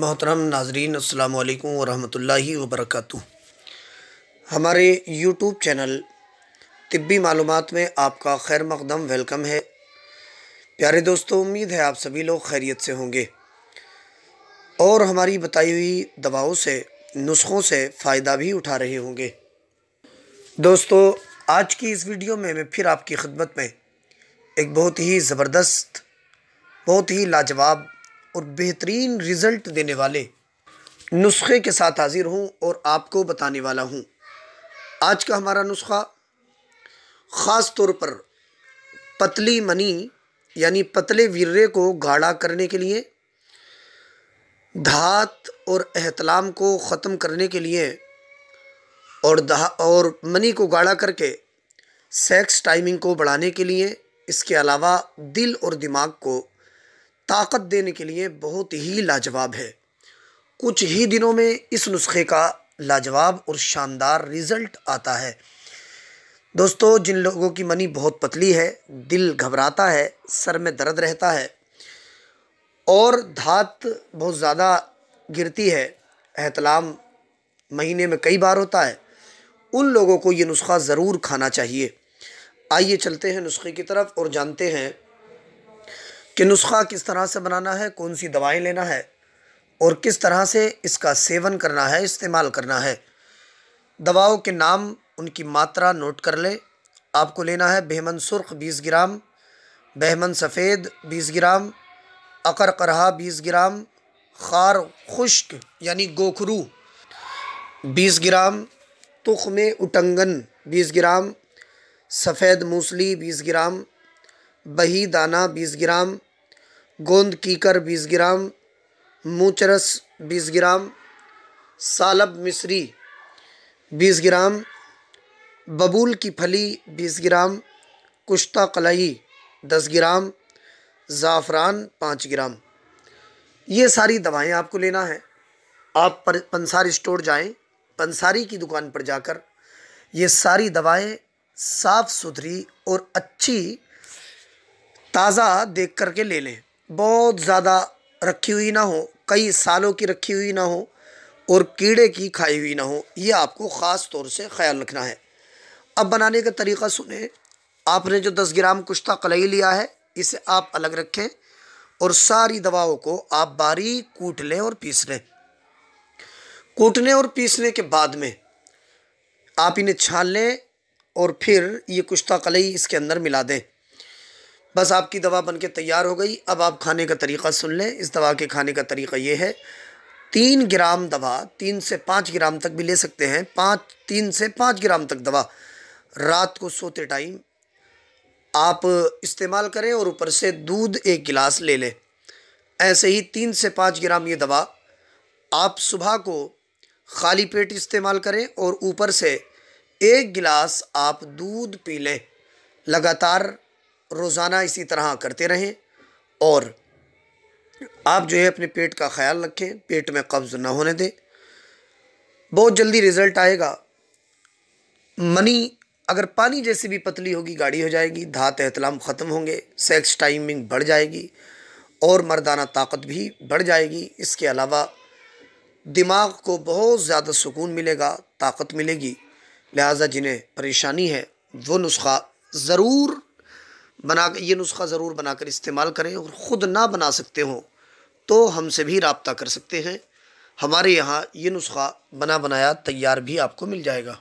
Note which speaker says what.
Speaker 1: मोहतरम नाजरीन अल्लाम वरहमल वबरक हमारे यूट्यूब चैनल तिब्बी मालूम में आपका खैर मकदम वेलकम है प्यारे दोस्तों उम्मीद है आप सभी लोग खैरियत से होंगे और हमारी बताई हुई दवाओं से नुस्खों से फ़ायदा भी उठा रहे होंगे दोस्तों आज की इस वीडियो में मैं फिर आपकी खिदमत में एक बहुत ही ज़बरदस्त बहुत ही लाजवाब और बेहतरीन रिज़ल्ट देने वाले नुस्खे के साथ हाज़िर हूँ और आपको बताने वाला हूँ आज का हमारा नुस्खा ख़ास तौर पर पतली मनी यानी पतले विर्रे को गाढ़ा करने के लिए धात और एहतलाम को ख़त्म करने के लिए और दहा और मनी को गाढ़ा करके सेक्स टाइमिंग को बढ़ाने के लिए इसके अलावा दिल और दिमाग को ताकत देने के लिए बहुत ही लाजवाब है कुछ ही दिनों में इस नुस्खे का लाजवाब और शानदार रिज़ल्ट आता है दोस्तों जिन लोगों की मनी बहुत पतली है दिल घबराता है सर में दर्द रहता है और धात बहुत ज़्यादा गिरती है एहतलाम महीने में कई बार होता है उन लोगों को ये नुस्खा ज़रूर खाना चाहिए आइए चलते हैं नुस्खे की तरफ और जानते हैं कि नुस्खा किस तरह से बनाना है कौन सी दवाएं लेना है और किस तरह से इसका सेवन करना है इस्तेमाल करना है दवाओं के नाम उनकी मात्रा नोट कर लें आपको लेना है बेहमन सुर्ख बीस ग्राम बेहमन सफ़ेद बीस ग्राम अकर करहा बीस ग्राम खार खुश्क यानी गोखरू बीस ग्राम तुख में उटंगन बीस ग्राम सफ़ेद मूसली बीस ग्राम बही दाना बीस ग्राम गोंद कीकर बीस ग्राम मूचरस बीस ग्राम सालब मिश्री बीस ग्राम बबूल की फली बीस ग्राम कुश्ता कलाई दस ग्राम ज़ाफ़रान पाँच ग्राम ये सारी दवाएं आपको लेना है आप पर पंसारी स्टोर जाएं पंसारी की दुकान पर जाकर ये सारी दवाएं साफ़ सुथरी और अच्छी ताज़ा देख कर के ले लें बहुत ज़्यादा रखी हुई ना हो कई सालों की रखी हुई ना हो और कीड़े की खाई हुई ना हो ये आपको ख़ास तौर से ख्याल रखना है अब बनाने का तरीका सुने आपने जो दस ग्राम कुश्ता कलई लिया है इसे आप अलग रखें और सारी दवाओं को आप बारीक कूट लें और पीस लें कूटने और पीसने के बाद में आप इन्हें छान लें और फिर ये कुश्ता कलई इसके अंदर मिला दें बस आपकी दवा बन के तैयार हो गई अब आप खाने का तरीक़ा सुन लें इस दवा के खाने का तरीक़ा ये है तीन ग्राम दवा तीन से पाँच ग्राम तक भी ले सकते हैं पाँच तीन से पाँच ग्राम तक दवा रात को सोते टाइम आप इस्तेमाल करें और ऊपर से दूध एक गिलास ले लें ऐसे ही तीन से पाँच ग्राम ये दवा आप सुबह को खाली पेट इस्तेमाल करें और ऊपर से एक गिलास आप दूध पी लें लगातार रोज़ाना इसी तरह करते रहें और आप जो है अपने पेट का ख्याल रखें पेट में कब्ज़ ना होने दें बहुत जल्दी रिज़ल्ट आएगा मनी अगर पानी जैसी भी पतली होगी गाड़ी हो जाएगी धात एहतलाम ख़त्म होंगे सेक्स टाइमिंग बढ़ जाएगी और मर्दाना ताकत भी बढ़ जाएगी इसके अलावा दिमाग को बहुत ज़्यादा सुकून मिलेगा ताकत मिलेगी लिहाजा जिन्हें परेशानी है वो नुस्खा ज़रूर बना ये नुस्खा ज़रूर बनाकर इस्तेमाल करें और ख़ुद ना बना सकते हों तो हमसे भी रबता कर सकते हैं हमारे यहाँ ये नुस्खा बना बनाया तैयार भी आपको मिल जाएगा